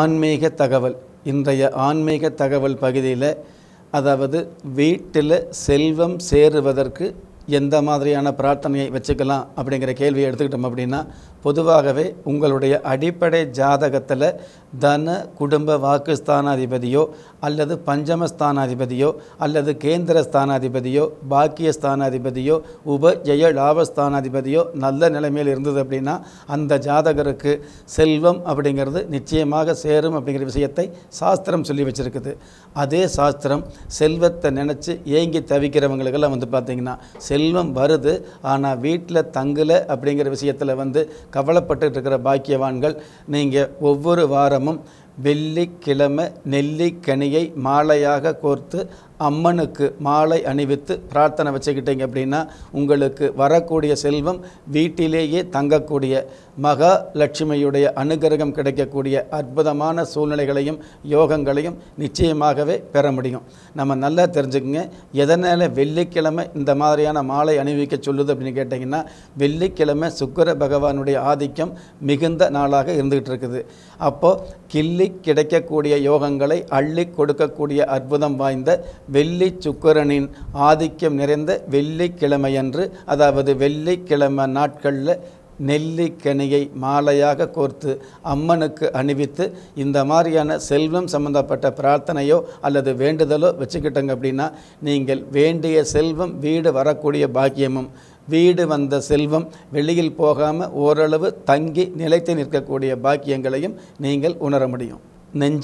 ஆன்மீக தகவல் இன்றைய ஆன்மீக தகவல் பகுதியில் அதாவது வீட்டில் செல்வம் சேருவதற்கு எந்த மாதிரியான பிரார்த்தனையை வச்சுக்கலாம் அப்படிங்கிற கேள்வியை எடுத்துக்கிட்டோம் அப்படின்னா பொதுவாகவே உங்களுடைய அடிப்படை ஜாதகத்தில் தன குடும்ப வாக்கு ஸ்தானாதிபதியோ அல்லது பஞ்சம ஸ்தானாதிபதியோ அல்லது கேந்திர ஸ்தானாதிபதியோ பாக்கிய ஸ்தானாதிபதியோ உப ஜெய லாப ஸ்தானாதிபதியோ நல்ல நிலைமையில் இருந்தது அப்படின்னா அந்த ஜாதகருக்கு செல்வம் அப்படிங்கிறது நிச்சயமாக சேரும் அப்படிங்கிற விஷயத்தை சாஸ்திரம் சொல்லி வச்சுருக்குது அதே சாஸ்திரம் செல்வத்தை நினச்சி ஏங்கி தவிக்கிறவங்களுக்கெல்லாம் வந்து பார்த்திங்கன்னா செல்வம் வருது ஆனால் வீட்டில் தங்கலை அப்படிங்கிற விஷயத்தில் வந்து கவலைப்பட்டு இருக்கிற பாக்கியவான்கள் நீங்கள் ஒவ்வொரு வாரமும் வெள்ளிக்கிழமை நெல்லிக்கனியை மாலையாக கோர்த்து அம்மனுக்கு மாலை அணிவித்து பிரார்த்தனை வச்சுக்கிட்டீங்க அப்படின்னா உங்களுக்கு வரக்கூடிய செல்வம் வீட்டிலேயே தங்கக்கூடிய மகாலட்சுமியுடைய அனுகிரகம் கிடைக்கக்கூடிய அற்புதமான சூழ்நிலைகளையும் யோகங்களையும் நிச்சயமாகவே பெற முடியும் நம்ம நல்லா தெரிஞ்சுக்கோங்க எதனால் வெள்ளிக்கிழமை இந்த மாதிரியான மாலை அணிவிக்க சொல்லுது அப்படின்னு கேட்டிங்கன்னா வெள்ளிக்கிழமை சுக்கர பகவானுடைய ஆதிக்கம் மிகுந்த நாளாக இருந்துகிட்டு இருக்குது அப்போது கிள்ளி கிடைக்கக்கூடிய யோகங்களை அள்ளி கொடுக்கக்கூடிய அற்புதம் வாய்ந்த வெள்ளி சுக்கரனின் ஆதிக்கம் நிறைந்த வெள்ளிக்கிழமையன்று அதாவது வெள்ளிக்கிழமை நாட்களில் நெல்லிக்கனியை மாலையாக கோர்த்து அம்மனுக்கு அணிவித்து இந்த மாதிரியான செல்வம் சம்பந்தப்பட்ட பிரார்த்தனையோ அல்லது வேண்டுதலோ வச்சுக்கிட்டங்க அப்படின்னா நீங்கள் வேண்டிய செல்வம் வீடு வரக்கூடிய பாக்கியமும் வீடு வந்த செல்வம் வெளியில் போகாமல் ஓரளவு தங்கி நிலைத்து நிற்கக்கூடிய பாக்கியங்களையும் நீங்கள் உணர முடியும் நெஞ்சு